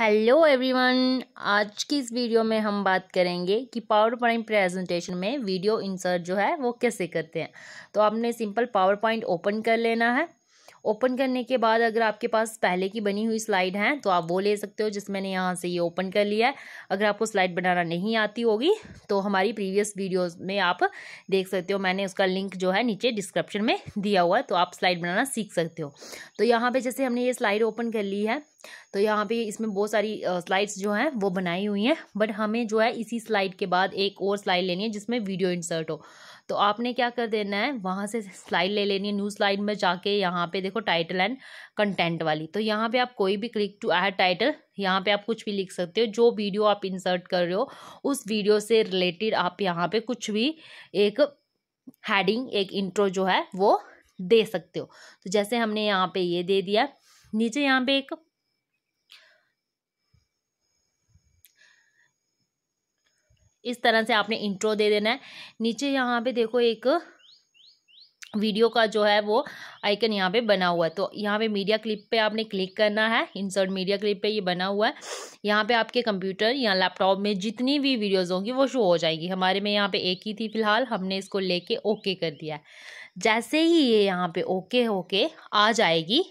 hello everyone आज की इस वीडियो में हम बात करेंगे कि पावर पॉइंट प्रेजेंटेशन में वीडियो इंसर्ट जो है वो कैसे करते हैं तो आपने सिंपल पावर पॉइंट ओपन कर लेना है ओपन करने के बाद अगर आपके पास पहले की बनी हुई स्लाइड हैं तो आप वो ले सकते हो जिस मैंने यहाँ से ये ओपन कर लिया है अगर आपको स्लाइड बनाना नहीं आती होगी तो हमारी प्रीवियस वीडियोस में आप देख सकते हो मैंने उसका लिंक जो है नीचे डिस्क्रिप्शन में दिया हुआ है तो आप स्लाइड बनाना सीख सकते हो तो यहाँ पर जैसे हमने ये स्लाइड ओपन कर ली है तो यहाँ पे इसमें बहुत सारी स्लाइड्स जो हैं वो बनाई हुई हैं बट हमें जो है इसी स्लाइड के बाद एक और स्लाइड लेनी है जिसमें वीडियो इंसर्ट हो तो आपने क्या कर देना है वहाँ से स्लाइड ले लेनी है न्यू स्लाइड में जाके यहाँ पे देखो टाइटल एंड कंटेंट वाली तो यहाँ पे आप कोई भी क्लिक टू ऐड टाइटल यहाँ पे आप कुछ भी लिख सकते हो जो वीडियो आप इंसर्ट कर रहे हो उस वीडियो से रिलेटेड आप यहाँ पे कुछ भी एक हैडिंग एक इंट्रो जो है वो दे सकते हो तो जैसे हमने यहाँ पे ये दे दिया नीचे यहाँ पे एक इस तरह से आपने इंट्रो दे देना है नीचे यहाँ पे देखो एक वीडियो का जो है वो आइकन यहाँ पे बना हुआ है तो यहाँ पे मीडिया क्लिप पे आपने क्लिक करना है इंसर्ट मीडिया क्लिप पे ये बना हुआ है यहाँ पे आपके कंप्यूटर या लैपटॉप में जितनी भी वीडियोस होंगी वो शो हो जाएगी हमारे में यहाँ पे एक ही थी फिलहाल हमने इसको लेके ओके कर दिया है जैसे ही ये यहाँ पर ओके होके आ जाएगी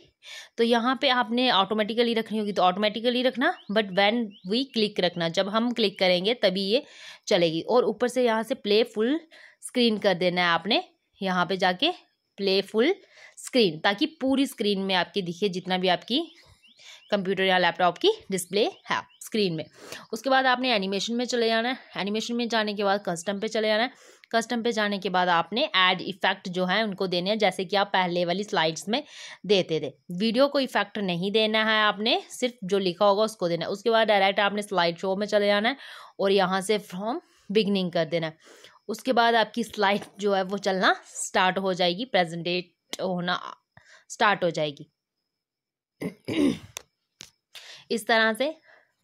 तो यहाँ पे आपने ऑटोमेटिकली रखनी होगी तो ऑटोमेटिकली रखना बट वैन वी क्लिक रखना जब हम क्लिक करेंगे तभी ये चलेगी और ऊपर से यहाँ से प्ले फुल स्क्रीन कर देना है आपने यहाँ पे जाके प्ले फुल स्क्रीन ताकि पूरी स्क्रीन में आपकी दिखे जितना भी आपकी कंप्यूटर या लैपटॉप की डिस्प्ले है स्क्रीन में उसके बाद आपने एनिमेशन में चले जाना है एनिमेशन में जाने के बाद कस्टम पे चले जाना है कस्टम पे जाने के बाद आपने ऐड इफेक्ट जो है उनको देने हैं जैसे कि आप पहले वाली स्लाइड्स में देते थे वीडियो को इफेक्ट नहीं देना है आपने सिर्फ जो लिखा होगा उसको देना है उसके बाद डायरेक्ट आपने स्लाइड शो में चले जाना है और यहाँ से फ्रॉम बिगनिंग कर देना है उसके बाद आपकी स्लाइड जो है वो चलना स्टार्ट हो जाएगी प्रेजेंटेट होना स्टार्ट हो जाएगी इस तरह से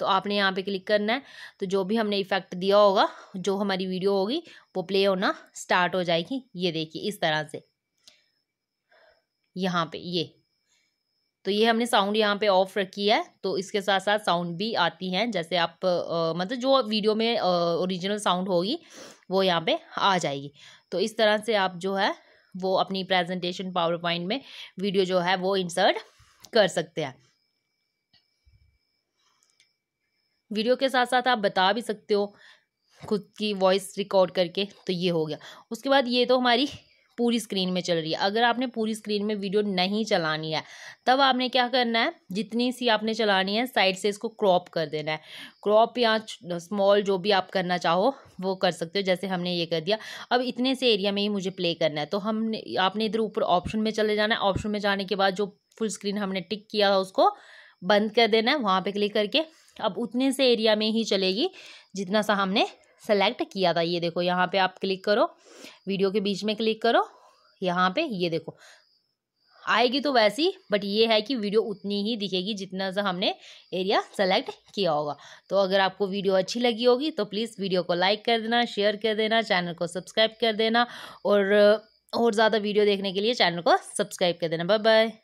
तो आपने यहाँ पे क्लिक करना है तो जो भी हमने इफ़ेक्ट दिया होगा जो हमारी वीडियो होगी वो प्ले होना स्टार्ट हो जाएगी ये देखिए इस तरह से यहाँ पे ये तो ये हमने साउंड यहाँ पे ऑफ रखी है तो इसके साथ साथ साउंड भी आती हैं जैसे आप आ, मतलब जो वीडियो में ओरिजिनल साउंड होगी वो यहाँ पे आ जाएगी तो इस तरह से आप जो है वो अपनी प्रेजेंटेशन पावर पॉइंट में वीडियो जो है वो इंसर्ट कर सकते हैं वीडियो के साथ साथ आप बता भी सकते हो खुद की वॉइस रिकॉर्ड करके तो ये हो गया उसके बाद ये तो हमारी पूरी स्क्रीन में चल रही है अगर आपने पूरी स्क्रीन में वीडियो नहीं चलानी है तब आपने क्या करना है जितनी सी आपने चलानी है साइड से इसको क्रॉप कर देना है क्रॉप या स्मॉल जो भी आप करना चाहो वो कर सकते हो जैसे हमने ये कर दिया अब इतने से एरिया में ही मुझे प्ले करना है तो हमने आपने इधर ऊपर ऑप्शन में चले जाना है ऑप्शन में जाने के बाद जो फुल स्क्रीन हमने टिक किया था उसको बंद कर देना है वहाँ पर क्लिक करके अब उतने से एरिया में ही चलेगी जितना सा हमने सेलेक्ट किया था ये देखो यहाँ पे आप क्लिक करो वीडियो के बीच में क्लिक करो यहाँ पे ये देखो आएगी तो वैसी बट ये है कि वीडियो उतनी ही दिखेगी जितना सा हमने एरिया सेलेक्ट किया होगा तो अगर आपको वीडियो अच्छी लगी होगी तो प्लीज़ वीडियो को लाइक कर देना शेयर कर देना चैनल को सब्सक्राइब कर देना और और ज़्यादा वीडियो देखने के लिए चैनल को सब्सक्राइब कर देना बाय बाय